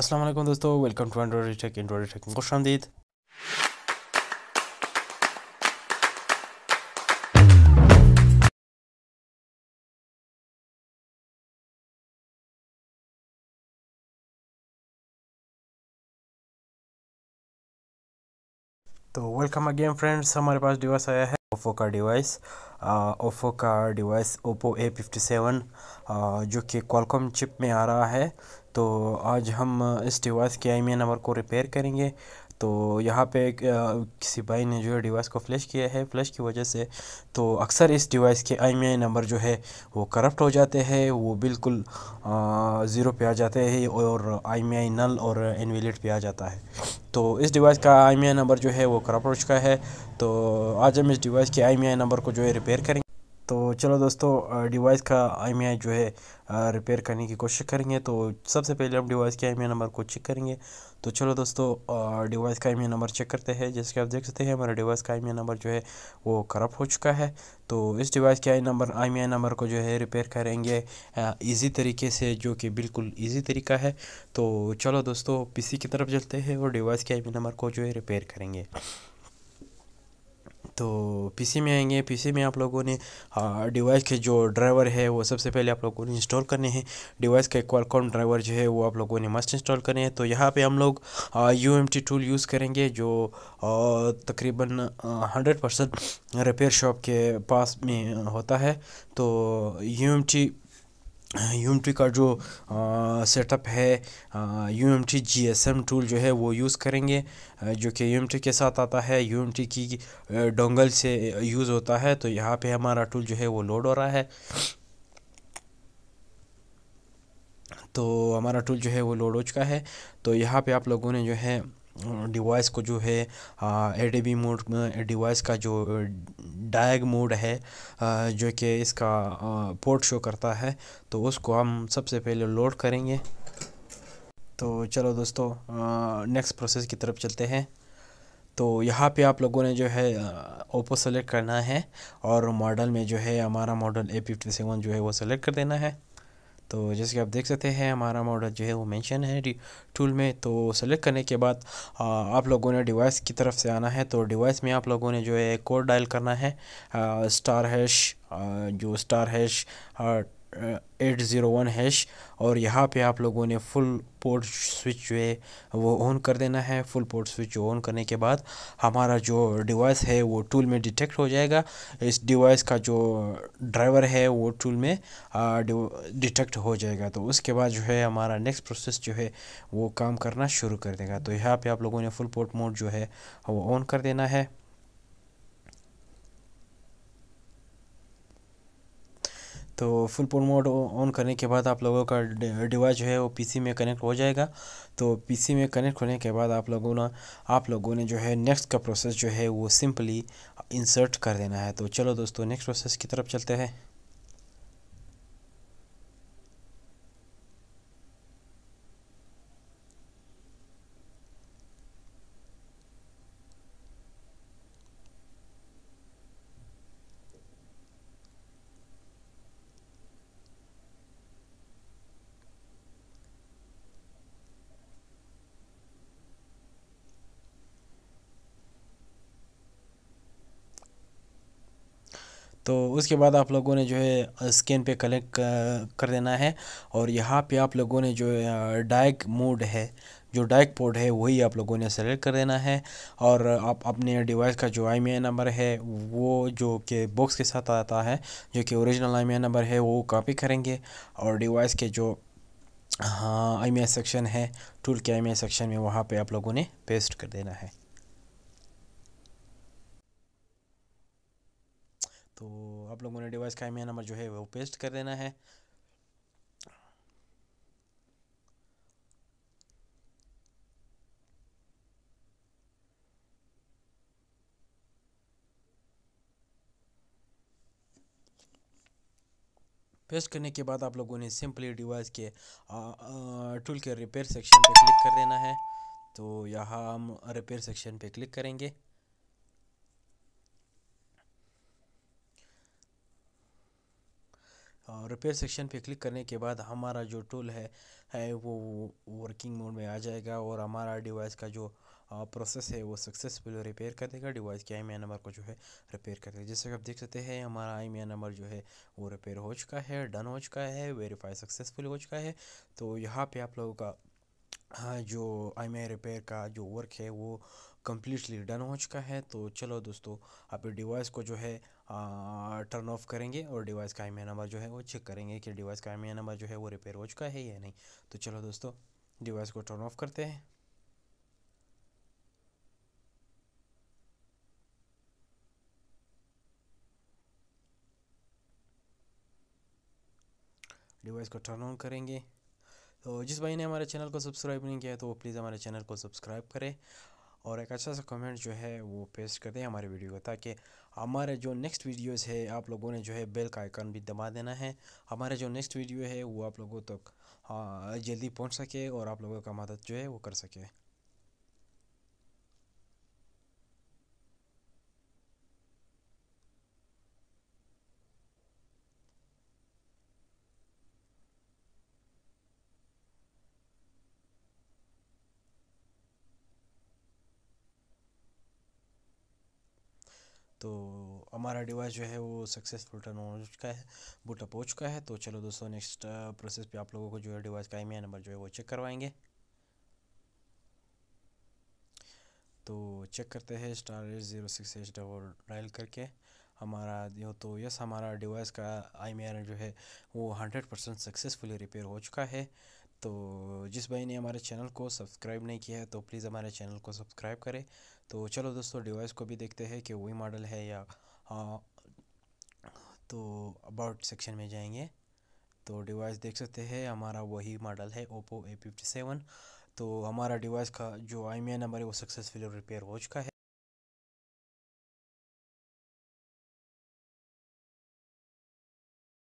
असलम दोस्तों welcome to Android Tech Android Tech में खुश आमदीद तो वेलकम अगेन फ्रेंड्स हमारे पास डिवाइस आया है ओप्पो का डिवाइस ओप्पो का device Oppo A fifty seven जो कि क्वालकॉम चिप में आ रहा है तो आज हम इस डिवाइस के आई नंबर को रिपेयर करेंगे तो यहाँ पे किसी भाई ने जो है डिवाइस को फ्लैश किया है फ्लैश की वजह से तो अक्सर इस डिवाइस के आई नंबर जो है वो करप्ट हो जाते हैं वो बिल्कुल ज़ीरो पे आ जाते हैं और आई नल और इनवेलिड पे आ जाता है तो इस डिवाइस का आई नंबर जो है वो करप्ट हो चुका है तो आज हम इस डिवाइस के आई नंबर को जो है रिपेयर करेंगे तो चलो दोस्तों डिवाइस का आई e जो है रिपेयर करने की कोशिश करेंगे तो सबसे पहले हम डिवाइस के आई नंबर e को चेक करेंगे तो चलो दोस्तों डिवाइस का आई नंबर चेक करते हैं जैसे कि आप देख सकते हैं हमारा डिवाइस का आई नंबर e जो है वो करप हो चुका है तो इस डिवाइस के आई नंबर आई नंबर को जो है रिपेयर करेंगे ईजी तरीके से जो कि बिल्कुल ईजी तरीका है तो चलो दोस्तों पीसी की तरफ चलते हैं और डिवाइस के आई नंबर को जो है रिपेयर करेंगे तो पीसी में आएंगे पीसी में आप लोगों ने डिवाइस के जो ड्राइवर है वो सबसे पहले आप लोगों ने इंस्टॉल करने हैं डिवाइस का क्वालकॉम ड्राइवर जो है वो आप लोगों ने मस्ट इंस्टॉल करने हैं तो यहाँ पे हम लोग U M T tool use करेंगे जो तकरीबन हंड्रेड परसेंट रिपेयर शॉप के पास में होता है तो यू एम टी टी का जो सेटअप है U M T G S M tool जो है वो यूज़ करेंगे जो कि यू के साथ आता है यू की डोंगल से यूज़ होता है तो यहाँ पे हमारा टूल जो है वो लोड हो रहा है तो हमारा टूल जो है वो लोड हो चुका है तो यहाँ पे आप लोगों ने जो है डिवाइस को जो है ए मोड डिवाइस का जो डायग मोड है जो कि इसका पोर्ट शो करता है तो उसको हम सबसे पहले लोड करेंगे तो चलो दोस्तों नेक्स्ट प्रोसेस की तरफ चलते हैं तो यहाँ पे आप लोगों ने जो है ओप्पो सेलेक्ट करना है और मॉडल में जो है हमारा मॉडल ए फिफ्टी सेवन जो है वो सेलेक्ट कर देना है तो जैसे कि आप देख सकते हैं हमारा मॉडल जो है वो मेंशन है टूल में तो सेलेक्ट करने के बाद आ, आप लोगों ने डिवाइस की तरफ से आना है तो डिवाइस में आप लोगों ने जो है कोड डायल करना है आ, स्टार हैश आ, जो star hash eight zero one hash और यहाँ पे आप लोगों ने फुल पोर्ट स्विच जो है वो ऑन कर देना है फुल पोर्ट स्विच ऑन करने के बाद हमारा जो डिवाइस है वो टूल में डिटेक्ट हो जाएगा इस डिवाइस का जो ड्राइवर है वो टूल में डिटेक्ट हो जाएगा तो उसके बाद जो है हमारा नेक्स्ट प्रोसेस जो है वो काम करना शुरू कर देगा तो यहाँ पर आप लोगों ने फुल पोर्ट मोड जो है वो ऑन कर देना है तो फुल पोर्ट मोड ऑन करने के बाद आप लोगों का डिवाइस जो है वो पीसी में कनेक्ट हो जाएगा तो पीसी में कनेक्ट होने के बाद आप लोगों ना आप लोगों ने जो है नेक्स्ट का प्रोसेस जो है वो सिंपली इंसर्ट कर देना है तो चलो दोस्तों नेक्स्ट प्रोसेस की तरफ चलते हैं तो उसके बाद आप लोगों ने जो है स्कैन पे कलेक्ट कर देना है और यहाँ पे आप लोगों ने जो डायक मोड है जो डायक पोर्ट है वही आप लोगों ने सेलेक्ट कर देना है और आप अपने डिवाइस का जो आई नंबर है वो जो कि बॉक्स के साथ आता है जो कि ओरिजिनल आई नंबर है वो कॉपी करेंगे और डिवाइस के जो हाँ आई सेक्शन है टूल के आई सेक्शन में वहाँ पे आप लोगों ने पेस्ट कर देना है तो आप लोगों ने डिवाइस का ई नंबर जो है वो पेस्ट कर देना है पेस्ट करने के बाद आप लोगों ने सिंपली डिवाइस के टूल के रिपेयर सेक्शन पे क्लिक कर देना है तो यहाँ हम रिपेयर सेक्शन पे क्लिक करेंगे रिपेयर सेक्शन पे क्लिक करने के बाद हमारा जो टूल है है वो वर्किंग मोड में आ जाएगा और हमारा डिवाइस का जो प्रोसेस है वो सक्सेसफुल रिपेयर कर देगा डिवाइस के आई नंबर को जो है रिपेयर कर देगा जैसे कि आप देख सकते हैं हमारा आई नंबर जो है वो रिपेयर हो चुका है डन हो चुका है वेरीफाई सक्सेसफुल हो चुका है तो यहाँ पर आप लोगों का हाँ, जो आई रिपेयर का जो वर्क है वो कम्प्लीटली डन हो चुका है तो चलो दोस्तों आप डिवाइस को जो है टर्न ऑफ करेंगे और डिवाइस का आई नंबर जो है वो चेक करेंगे कि डिवाइस का आई नंबर जो है वो रिपेयर हो चुका है या नहीं तो चलो दोस्तों डिवाइस को टर्न ऑफ करते हैं डिवाइस को टर्न ऑन करेंगे तो जिस भाई ने हमारे चैनल को सब्सक्राइब नहीं किया है तो वो प्लीज़ हमारे चैनल को सब्सक्राइब करें और एक अच्छा सा कमेंट जो है वो पेस्ट कर दें हमारे वीडियो को ताकि हमारे जो नेक्स्ट वीडियोस है आप लोगों ने जो है बेल का आइकन भी दबा देना है हमारे जो नेक्स्ट वीडियो है वो आप लोगों तक तो, जल्दी पहुंच सके और आप लोगों का मदद जो है वो कर सके तो हमारा डिवाइस जो है वो सक्सेसफुल टर्न हो चुका है बुटअप हो चुका है तो चलो दोस्तों नेक्स्ट प्रोसेस uh, पे आप लोगों को जो है डिवाइस का आई नंबर जो है वो चेक करवाएंगे तो चेक करते हैं star eight zero six H double dial करके हमारा यो तो यस हमारा डिवाइस का आई जो है वो हंड्रेड परसेंट सक्सेसफुली रिपेयर हो चुका है तो जिस भाई ने हमारे चैनल को सब्सक्राइब नहीं किया है तो प्लीज़ हमारे चैनल को सब्सक्राइब करें तो चलो दोस्तों डिवाइस को भी देखते हैं कि वही मॉडल है या आ, हाँ। तो अबाउट सेक्शन में जाएंगे तो डिवाइस देख सकते हैं हमारा वही मॉडल है ओप्पो ए फिफ्टी सेवन तो हमारा डिवाइस का जो आई नंबर है वो सक्सेसफुली रिपेयर हो चुका है